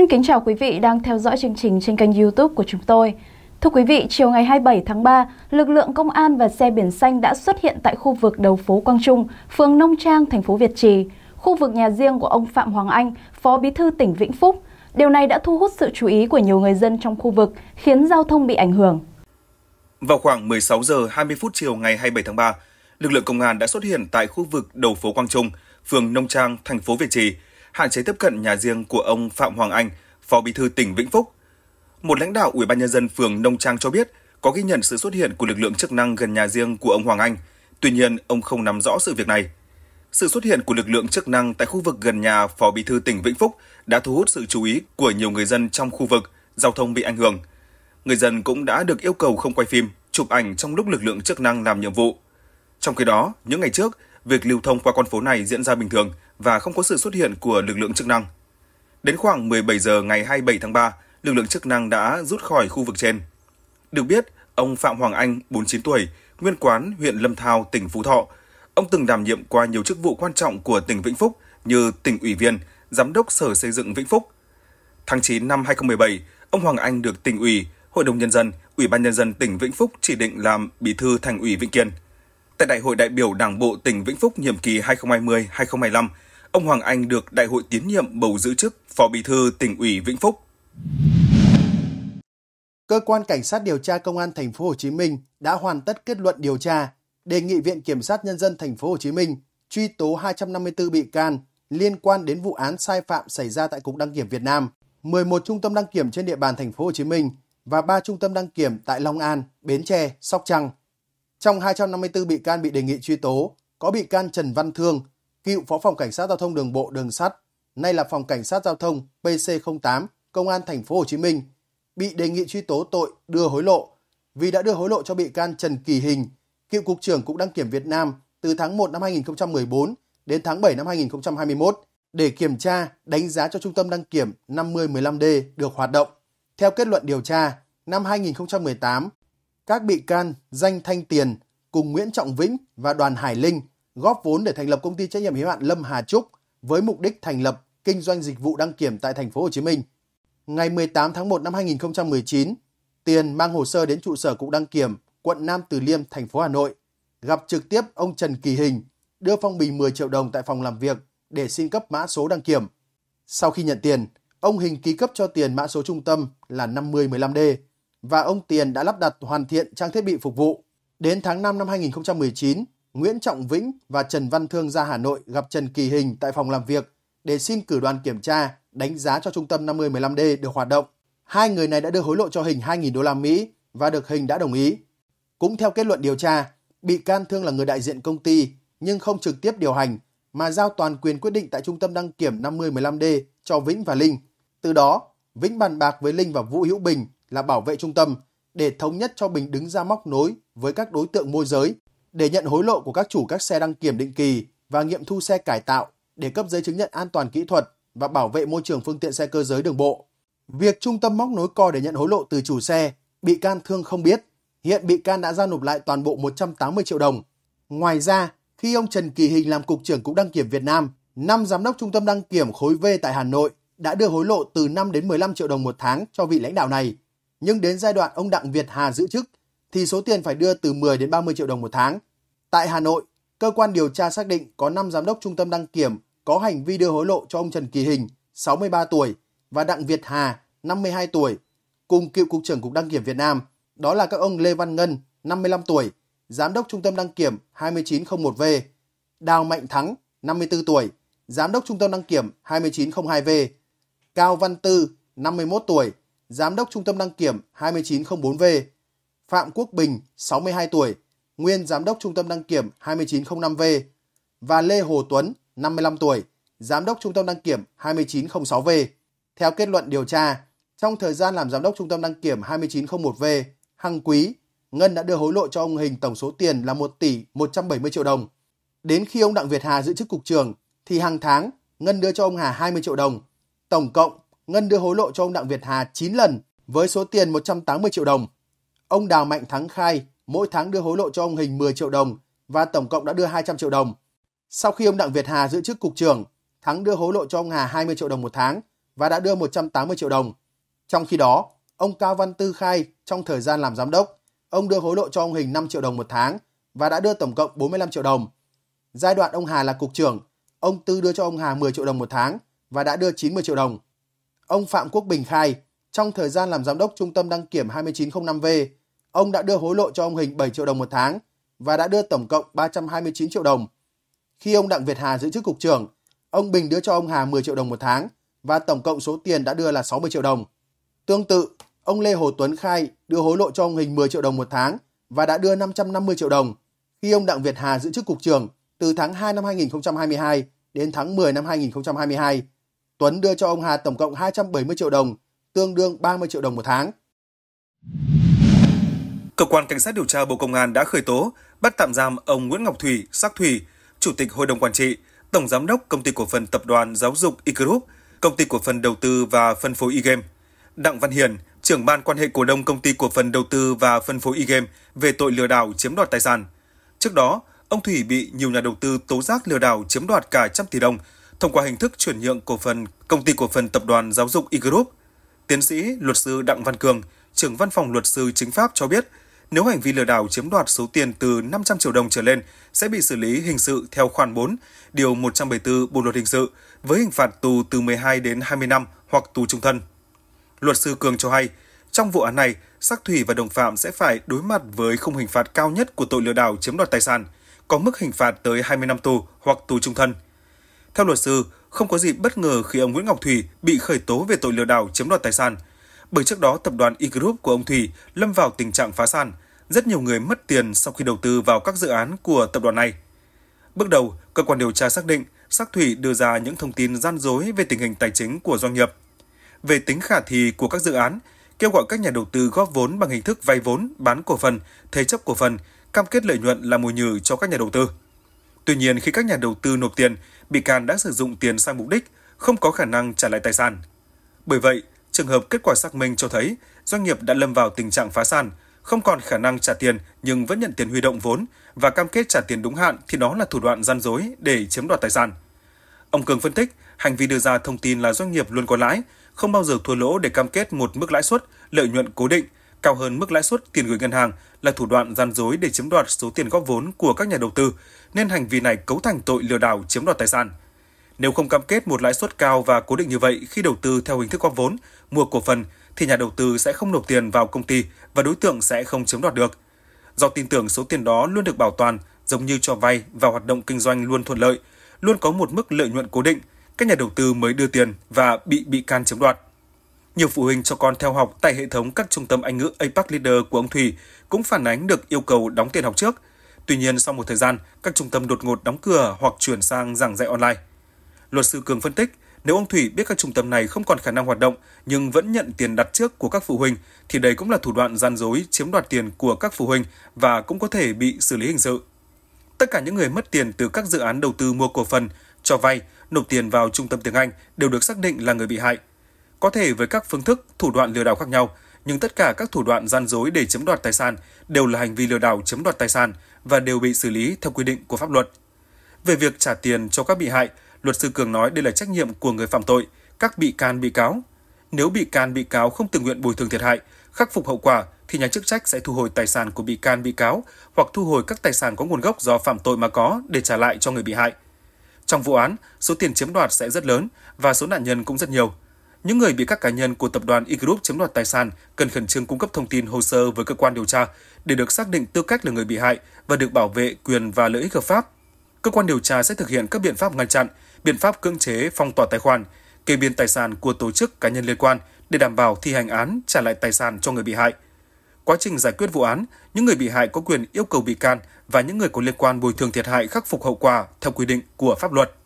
Xin kính chào quý vị đang theo dõi chương trình trên kênh YouTube của chúng tôi. Thưa quý vị, chiều ngày 27 tháng 3, lực lượng công an và xe biển xanh đã xuất hiện tại khu vực đầu phố Quang Trung, phường Nông Trang, thành phố Việt Trì, khu vực nhà riêng của ông Phạm Hoàng Anh, Phó Bí thư tỉnh Vĩnh Phúc. Điều này đã thu hút sự chú ý của nhiều người dân trong khu vực, khiến giao thông bị ảnh hưởng. Vào khoảng 16 giờ 20 phút chiều ngày 27 tháng 3, lực lượng công an đã xuất hiện tại khu vực đầu phố Quang Trung, phường Nông Trang, thành phố Việt Trì, hạn chế tiếp cận nhà riêng của ông Phạm Hoàng Anh, Phó Bí thư tỉnh Vĩnh Phúc. Một lãnh đạo Ủy ban nhân dân phường Nông Trang cho biết có ghi nhận sự xuất hiện của lực lượng chức năng gần nhà riêng của ông Hoàng Anh, tuy nhiên ông không nắm rõ sự việc này. Sự xuất hiện của lực lượng chức năng tại khu vực gần nhà Phó Bí thư tỉnh Vĩnh Phúc đã thu hút sự chú ý của nhiều người dân trong khu vực, giao thông bị ảnh hưởng. Người dân cũng đã được yêu cầu không quay phim, chụp ảnh trong lúc lực lượng chức năng làm nhiệm vụ. Trong khi đó, những ngày trước, việc lưu thông qua con phố này diễn ra bình thường và không có sự xuất hiện của lực lượng chức năng. Đến khoảng 17 giờ ngày 27 tháng 3, lực lượng chức năng đã rút khỏi khu vực trên. Được biết, ông Phạm Hoàng Anh, 49 tuổi, nguyên quán huyện Lâm Thao, tỉnh Phú Thọ. Ông từng đảm nhiệm qua nhiều chức vụ quan trọng của tỉnh Vĩnh Phúc như tỉnh ủy viên, giám đốc Sở Xây dựng Vĩnh Phúc. Tháng 9 năm 2017, ông Hoàng Anh được tỉnh ủy, Hội đồng Nhân dân, Ủy ban Nhân dân tỉnh Vĩnh Phúc chỉ định làm bí thư thành ủy Vĩnh Kiên. Tại Đại hội đại biểu Đảng Bộ tỉnh Vĩnh Phúc nhiệm kỳ 2020-2025, ông Hoàng Anh được Đại hội tiến nhiệm bầu giữ chức Phó Bí thư tỉnh ủy Vĩnh Phúc. Cơ quan cảnh sát điều tra Công an thành phố Hồ Chí Minh đã hoàn tất kết luận điều tra, đề nghị Viện kiểm sát nhân dân thành phố Hồ Chí Minh truy tố 254 bị can liên quan đến vụ án sai phạm xảy ra tại Cục đăng kiểm Việt Nam, 11 trung tâm đăng kiểm trên địa bàn thành phố Hồ Chí Minh và 3 trung tâm đăng kiểm tại Long An, Bến Tre, Sóc Trăng. Trong 254 bị can bị đề nghị truy tố, có bị can Trần Văn Thương, cựu Phó phòng Cảnh sát giao thông đường bộ đường sắt, nay là phòng Cảnh sát giao thông PC08, Công an thành phố Hồ Chí Minh, bị đề nghị truy tố tội đưa hối lộ vì đã đưa hối lộ cho bị can Trần Kỳ Hình, cựu cục trưởng Cục đăng kiểm Việt Nam từ tháng 1 năm 2014 đến tháng 7 năm 2021 để kiểm tra, đánh giá cho trung tâm đăng kiểm 5015D được hoạt động. Theo kết luận điều tra, năm 2018, các bị can Danh Thanh Tiền cùng Nguyễn Trọng Vĩnh và Đoàn Hải Linh góp vốn để thành lập công ty trách nhiệm hiếu hạn Lâm Hà Trúc với mục đích thành lập kinh doanh dịch vụ đăng kiểm tại thành phố Hồ Chí Minh. Ngày 18 tháng 1 năm 2019, Tiền mang hồ sơ đến trụ sở cục đăng kiểm quận Nam Từ Liêm, thành phố Hà Nội, gặp trực tiếp ông Trần Kỳ Hình, đưa phong bì 10 triệu đồng tại phòng làm việc để xin cấp mã số đăng kiểm. Sau khi nhận tiền, ông Hình ký cấp cho Tiền mã số trung tâm là 5015D và ông Tiền đã lắp đặt hoàn thiện trang thiết bị phục vụ. Đến tháng 5 năm 2019, Nguyễn Trọng Vĩnh và Trần Văn Thương ra Hà Nội gặp Trần Kỳ Hình tại phòng làm việc để xin cử đoàn kiểm tra, đánh giá cho trung tâm 5015D được hoạt động. Hai người này đã đưa hối lộ cho Hình 2.000 đô la Mỹ và được Hình đã đồng ý. Cũng theo kết luận điều tra, bị can Thương là người đại diện công ty nhưng không trực tiếp điều hành mà giao toàn quyền quyết định tại trung tâm đăng kiểm 5015D cho Vĩnh và Linh. Từ đó, Vĩnh bàn bạc với Linh và Vũ Hữu Bình là bảo vệ trung tâm để thống nhất cho Bình đứng ra móc nối với các đối tượng môi giới để nhận hối lộ của các chủ các xe đăng kiểm định kỳ và nghiệm thu xe cải tạo để cấp giấy chứng nhận an toàn kỹ thuật và bảo vệ môi trường phương tiện xe cơ giới đường bộ. Việc trung tâm móc nối co để nhận hối lộ từ chủ xe, bị can thương không biết. Hiện bị can đã giao nộp lại toàn bộ 180 triệu đồng. Ngoài ra, khi ông Trần Kỳ Hình làm Cục trưởng Cục Đăng kiểm Việt Nam, năm giám đốc trung tâm đăng kiểm khối V tại Hà Nội đã đưa hối lộ từ 5 đến 15 triệu đồng một tháng cho vị lãnh đạo này. Nhưng đến giai đoạn ông Đặng Việt Hà giữ chức thì số tiền phải đưa từ 10 đến 30 triệu đồng một tháng. Tại Hà Nội, cơ quan điều tra xác định có 5 giám đốc trung tâm đăng kiểm có hành vi đưa hối lộ cho ông Trần Kỳ Hình, 63 tuổi và Đặng Việt Hà, 52 tuổi, cùng cựu cục trưởng cục đăng kiểm Việt Nam, đó là các ông Lê Văn Ngân, 55 tuổi, giám đốc trung tâm đăng kiểm 2901V, Đào Mạnh Thắng, 54 tuổi, giám đốc trung tâm đăng kiểm 2902V, Cao Văn Tư, 51 tuổi, giám đốc trung tâm đăng kiểm 2904V Phạm Quốc Bình, 62 tuổi, nguyên giám đốc trung tâm đăng kiểm 2905V và Lê Hồ Tuấn, 55 tuổi, giám đốc trung tâm đăng kiểm 2906V. Theo kết luận điều tra, trong thời gian làm giám đốc trung tâm đăng kiểm 2901V, Hằng Quý, Ngân đã đưa hối lộ cho ông Hình tổng số tiền là 1 tỷ 170 triệu đồng. Đến khi ông Đặng Việt Hà giữ chức cục trưởng thì hàng tháng Ngân đưa cho ông Hà 20 triệu đồng. Tổng cộng, Ngân đưa hối lộ cho ông Đặng Việt Hà 9 lần với số tiền 180 triệu đồng. Ông Đào Mạnh Thắng khai mỗi tháng đưa hối lộ cho ông Hình 10 triệu đồng và tổng cộng đã đưa 200 triệu đồng. Sau khi ông Đặng Việt Hà giữ chức cục trưởng, Thắng đưa hối lộ cho ông Hà 20 triệu đồng một tháng và đã đưa 180 triệu đồng. Trong khi đó, ông Cao Văn Tư khai trong thời gian làm giám đốc, ông đưa hối lộ cho ông Hình 5 triệu đồng một tháng và đã đưa tổng cộng 45 triệu đồng. Giai đoạn ông Hà là cục trưởng, ông Tư đưa cho ông Hà 10 triệu đồng một tháng và đã đưa 90 triệu đồng. Ông Phạm Quốc Bình khai, trong thời gian làm giám đốc trung tâm đăng kiểm 2905V, ông đã đưa hối lộ cho ông Hình 7 triệu đồng một tháng và đã đưa tổng cộng 329 triệu đồng. Khi ông Đặng Việt Hà giữ chức cục trưởng, ông Bình đưa cho ông Hà 10 triệu đồng một tháng và tổng cộng số tiền đã đưa là 60 triệu đồng. Tương tự, ông Lê Hồ Tuấn khai đưa hối lộ cho ông Hình 10 triệu đồng một tháng và đã đưa 550 triệu đồng. Khi ông Đặng Việt Hà giữ chức cục trưởng từ tháng 2 năm 2022 đến tháng 10 năm 2022, Tuấn đưa cho ông Hà tổng cộng 270 triệu đồng, tương đương 30 triệu đồng một tháng. Cơ quan Cảnh sát điều tra Bộ Công an đã khởi tố, bắt tạm giam ông Nguyễn Ngọc Thủy, Sắc Thủy, Chủ tịch Hội đồng Quản trị, Tổng Giám đốc Công ty Cổ phần Tập đoàn Giáo dục e Group, Công ty Cổ phần Đầu tư và Phân phối e-game, Đặng Văn Hiền, trưởng ban quan hệ cổ đông Công ty Cổ phần Đầu tư và Phân phối e-game về tội lừa đảo chiếm đoạt tài sản. Trước đó, ông Thủy bị nhiều nhà đầu tư tố giác lừa đảo chiếm đoạt cả trăm tỷ đồng thông qua hình thức chuyển nhượng cổ phần Công ty Cổ phần Tập đoàn Giáo dục e Group. Tiến sĩ luật sư Đặng Văn Cường, trưởng văn phòng luật sư chính pháp cho biết, nếu hành vi lừa đảo chiếm đoạt số tiền từ 500 triệu đồng trở lên sẽ bị xử lý hình sự theo khoản 4, điều 174 Bộ luật hình sự với hình phạt tù từ 12 đến 20 năm hoặc tù trung thân. Luật sư Cường cho hay, trong vụ án này, Sắc Thủy và đồng phạm sẽ phải đối mặt với khung hình phạt cao nhất của tội lừa đảo chiếm đoạt tài sản, có mức hình phạt tới 20 năm tù hoặc tù trung thân. Theo luật sư, không có gì bất ngờ khi ông Nguyễn Ngọc Thủy bị khởi tố về tội lừa đảo chiếm đoạt tài sản – bởi trước đó tập đoàn E-Group của ông Thủy lâm vào tình trạng phá sản, rất nhiều người mất tiền sau khi đầu tư vào các dự án của tập đoàn này. Bước đầu, cơ quan điều tra xác định Sắc Thủy đưa ra những thông tin gian dối về tình hình tài chính của doanh nghiệp. Về tính khả thi của các dự án, kêu gọi các nhà đầu tư góp vốn bằng hình thức vay vốn, bán cổ phần, thế chấp cổ phần, cam kết lợi nhuận là mùi nhử cho các nhà đầu tư. Tuy nhiên, khi các nhà đầu tư nộp tiền, bị can đã sử dụng tiền sang mục đích, không có khả năng trả lại tài sản. Bởi vậy, trường hợp kết quả xác minh cho thấy doanh nghiệp đã lâm vào tình trạng phá sản, không còn khả năng trả tiền nhưng vẫn nhận tiền huy động vốn và cam kết trả tiền đúng hạn thì đó là thủ đoạn gian dối để chiếm đoạt tài sản. Ông Cường phân tích, hành vi đưa ra thông tin là doanh nghiệp luôn có lãi, không bao giờ thua lỗ để cam kết một mức lãi suất, lợi nhuận cố định cao hơn mức lãi suất tiền gửi ngân hàng là thủ đoạn gian dối để chiếm đoạt số tiền góp vốn của các nhà đầu tư, nên hành vi này cấu thành tội lừa đảo chiếm đoạt tài sản. Nếu không cam kết một lãi suất cao và cố định như vậy khi đầu tư theo hình thức góp vốn, mua cổ phần thì nhà đầu tư sẽ không nộp tiền vào công ty và đối tượng sẽ không chiếm đoạt được. Do tin tưởng số tiền đó luôn được bảo toàn, giống như cho vay và hoạt động kinh doanh luôn thuận lợi, luôn có một mức lợi nhuận cố định, các nhà đầu tư mới đưa tiền và bị bị can chiếm đoạt. Nhiều phụ huynh cho con theo học tại hệ thống các trung tâm Anh ngữ APAC Leader của ông Thủy cũng phản ánh được yêu cầu đóng tiền học trước. Tuy nhiên, sau một thời gian, các trung tâm đột ngột đóng cửa hoặc chuyển sang giảng dạy online. Luật sư Cường phân tích, nếu ông Thủy biết các trung tâm này không còn khả năng hoạt động nhưng vẫn nhận tiền đặt trước của các phụ huynh thì đây cũng là thủ đoạn gian dối chiếm đoạt tiền của các phụ huynh và cũng có thể bị xử lý hình sự. Tất cả những người mất tiền từ các dự án đầu tư mua cổ phần, cho vay, nộp tiền vào trung tâm tiếng Anh đều được xác định là người bị hại. Có thể với các phương thức, thủ đoạn lừa đảo khác nhau, nhưng tất cả các thủ đoạn gian dối để chiếm đoạt tài sản đều là hành vi lừa đảo chiếm đoạt tài sản và đều bị xử lý theo quy định của pháp luật. Về việc trả tiền cho các bị hại, Luật sư Cường nói đây là trách nhiệm của người phạm tội, các bị can bị cáo. Nếu bị can bị cáo không tự nguyện bồi thường thiệt hại, khắc phục hậu quả thì nhà chức trách sẽ thu hồi tài sản của bị can bị cáo hoặc thu hồi các tài sản có nguồn gốc do phạm tội mà có để trả lại cho người bị hại. Trong vụ án, số tiền chiếm đoạt sẽ rất lớn và số nạn nhân cũng rất nhiều. Những người bị các cá nhân của tập đoàn E-Group chiếm đoạt tài sản cần khẩn trương cung cấp thông tin hồ sơ với cơ quan điều tra để được xác định tư cách là người bị hại và được bảo vệ quyền và lợi ích hợp pháp. Cơ quan điều tra sẽ thực hiện các biện pháp ngăn chặn, biện pháp cưỡng chế phong tỏa tài khoản, kê biên tài sản của tổ chức cá nhân liên quan để đảm bảo thi hành án trả lại tài sản cho người bị hại. Quá trình giải quyết vụ án, những người bị hại có quyền yêu cầu bị can và những người có liên quan bồi thường thiệt hại khắc phục hậu quả theo quy định của pháp luật.